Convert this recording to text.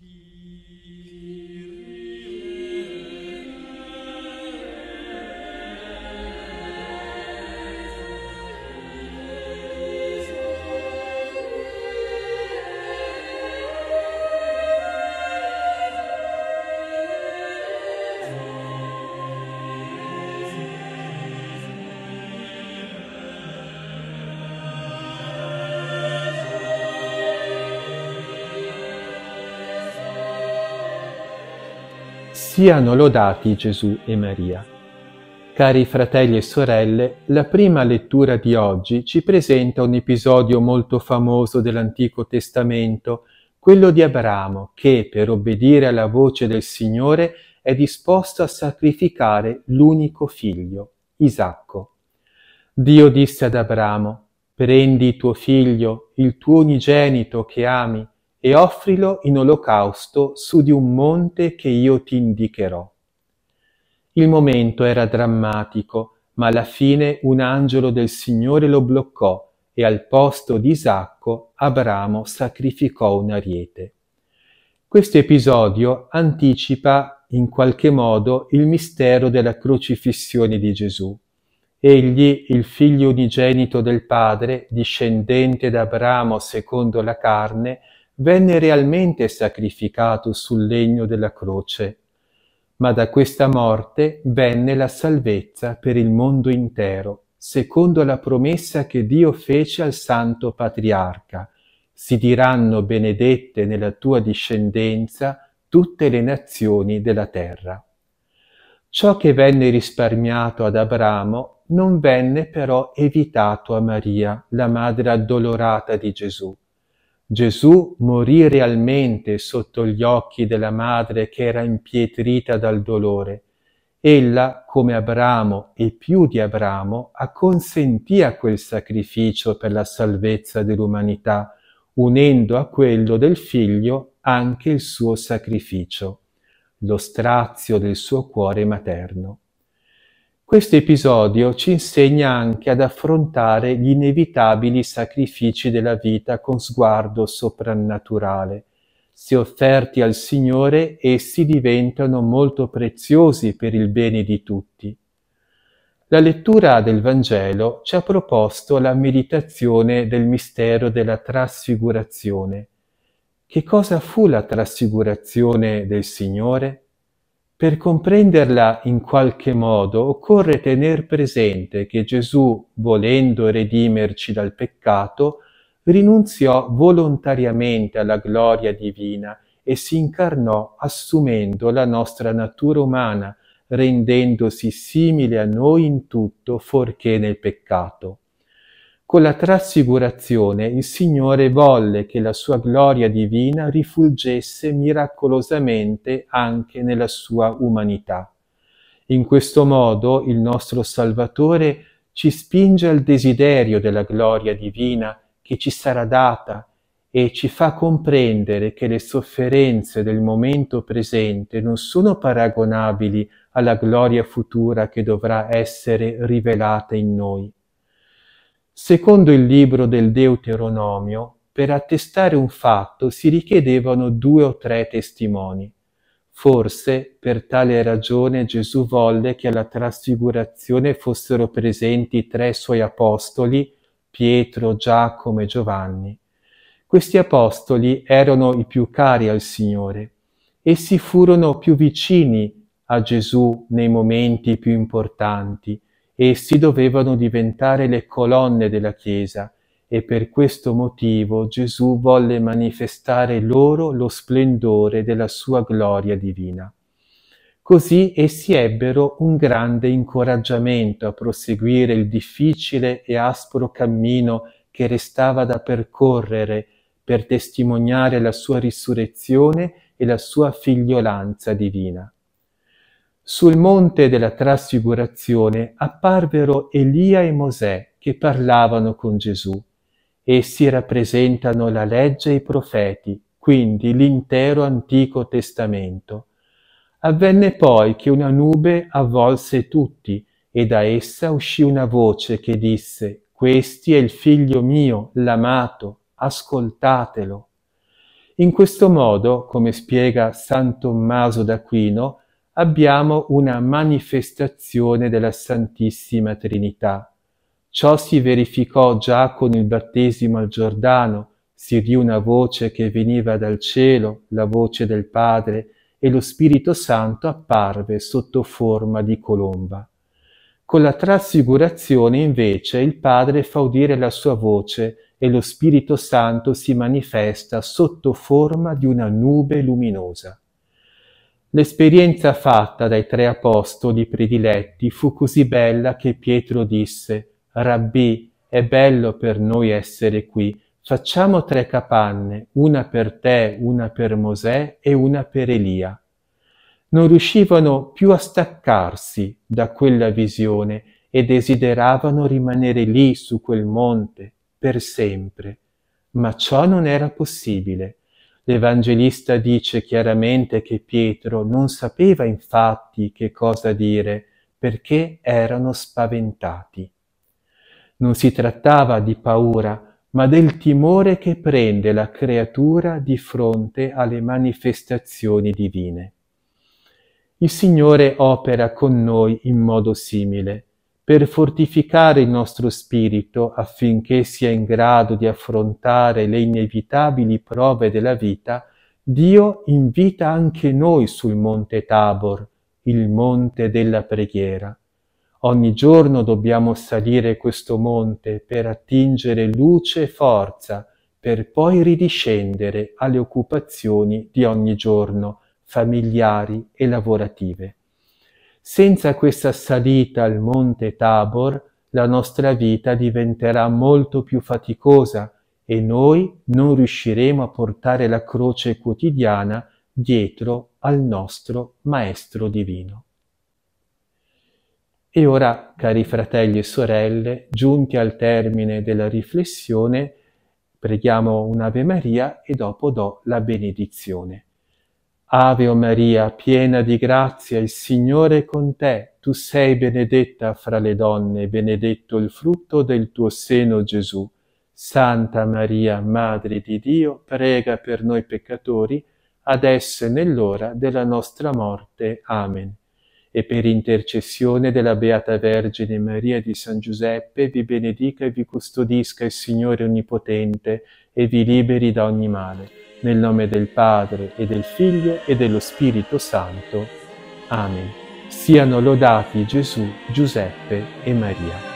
He. Siano lodati Gesù e Maria. Cari fratelli e sorelle, la prima lettura di oggi ci presenta un episodio molto famoso dell'Antico Testamento, quello di Abramo, che per obbedire alla voce del Signore è disposto a sacrificare l'unico figlio, Isacco. Dio disse ad Abramo, prendi tuo figlio, il tuo unigenito che ami, e offrilo in olocausto su di un monte che io ti indicherò. Il momento era drammatico, ma alla fine un angelo del Signore lo bloccò e al posto di Isacco Abramo sacrificò un ariete. Questo episodio anticipa in qualche modo il mistero della crocifissione di Gesù. Egli, il figlio unigenito del Padre, discendente da Abramo secondo la carne, venne realmente sacrificato sul legno della croce, ma da questa morte venne la salvezza per il mondo intero, secondo la promessa che Dio fece al Santo Patriarca. Si diranno benedette nella tua discendenza tutte le nazioni della terra. Ciò che venne risparmiato ad Abramo non venne però evitato a Maria, la madre addolorata di Gesù. Gesù morì realmente sotto gli occhi della madre che era impietrita dal dolore. Ella, come Abramo e più di Abramo, acconsentì a quel sacrificio per la salvezza dell'umanità, unendo a quello del figlio anche il suo sacrificio, lo strazio del suo cuore materno. Questo episodio ci insegna anche ad affrontare gli inevitabili sacrifici della vita con sguardo soprannaturale. Se offerti al Signore, essi diventano molto preziosi per il bene di tutti. La lettura del Vangelo ci ha proposto la meditazione del mistero della trasfigurazione. Che cosa fu la trasfigurazione del Signore? Per comprenderla in qualche modo occorre tener presente che Gesù, volendo redimerci dal peccato, rinunziò volontariamente alla gloria divina e si incarnò assumendo la nostra natura umana, rendendosi simile a noi in tutto, fuorché nel peccato. Con la trasfigurazione il Signore volle che la sua gloria divina rifulgesse miracolosamente anche nella sua umanità. In questo modo il nostro Salvatore ci spinge al desiderio della gloria divina che ci sarà data e ci fa comprendere che le sofferenze del momento presente non sono paragonabili alla gloria futura che dovrà essere rivelata in noi. Secondo il libro del Deuteronomio, per attestare un fatto si richiedevano due o tre testimoni. Forse per tale ragione Gesù volle che alla trasfigurazione fossero presenti tre suoi apostoli, Pietro, Giacomo e Giovanni. Questi apostoli erano i più cari al Signore. Essi furono più vicini a Gesù nei momenti più importanti Essi dovevano diventare le colonne della Chiesa e per questo motivo Gesù volle manifestare loro lo splendore della sua gloria divina. Così essi ebbero un grande incoraggiamento a proseguire il difficile e aspro cammino che restava da percorrere per testimoniare la sua risurrezione e la sua figliolanza divina. Sul monte della trasfigurazione apparvero Elia e Mosè che parlavano con Gesù. Essi rappresentano la legge e i profeti, quindi l'intero Antico Testamento. Avvenne poi che una nube avvolse tutti e da essa uscì una voce che disse, Questi è il figlio mio, l'amato, ascoltatelo. In questo modo, come spiega San Tommaso d'Aquino, abbiamo una manifestazione della Santissima Trinità. Ciò si verificò già con il battesimo al Giordano, si udì una voce che veniva dal cielo, la voce del Padre, e lo Spirito Santo apparve sotto forma di colomba. Con la trasfigurazione, invece, il Padre fa udire la sua voce e lo Spirito Santo si manifesta sotto forma di una nube luminosa. L'esperienza fatta dai tre apostoli prediletti fu così bella che Pietro disse Rabbi, è bello per noi essere qui, facciamo tre capanne, una per te, una per Mosè e una per Elia» non riuscivano più a staccarsi da quella visione e desideravano rimanere lì su quel monte per sempre, ma ciò non era possibile. L'Evangelista dice chiaramente che Pietro non sapeva infatti che cosa dire perché erano spaventati. Non si trattava di paura, ma del timore che prende la creatura di fronte alle manifestazioni divine. Il Signore opera con noi in modo simile per fortificare il nostro spirito affinché sia in grado di affrontare le inevitabili prove della vita, Dio invita anche noi sul monte Tabor, il monte della preghiera. Ogni giorno dobbiamo salire questo monte per attingere luce e forza, per poi ridiscendere alle occupazioni di ogni giorno, familiari e lavorative. Senza questa salita al monte Tabor, la nostra vita diventerà molto più faticosa e noi non riusciremo a portare la croce quotidiana dietro al nostro Maestro Divino. E ora, cari fratelli e sorelle, giunti al termine della riflessione, preghiamo un'Ave Maria e dopo do la benedizione. Ave o Maria, piena di grazia, il Signore è con te. Tu sei benedetta fra le donne, benedetto il frutto del tuo seno, Gesù. Santa Maria, Madre di Dio, prega per noi peccatori, adesso e nell'ora della nostra morte. Amen. E per intercessione della Beata Vergine Maria di San Giuseppe, vi benedica e vi custodisca il Signore Onnipotente e vi liberi da ogni male. Nel nome del Padre e del Figlio e dello Spirito Santo. Amen. Siano lodati Gesù, Giuseppe e Maria.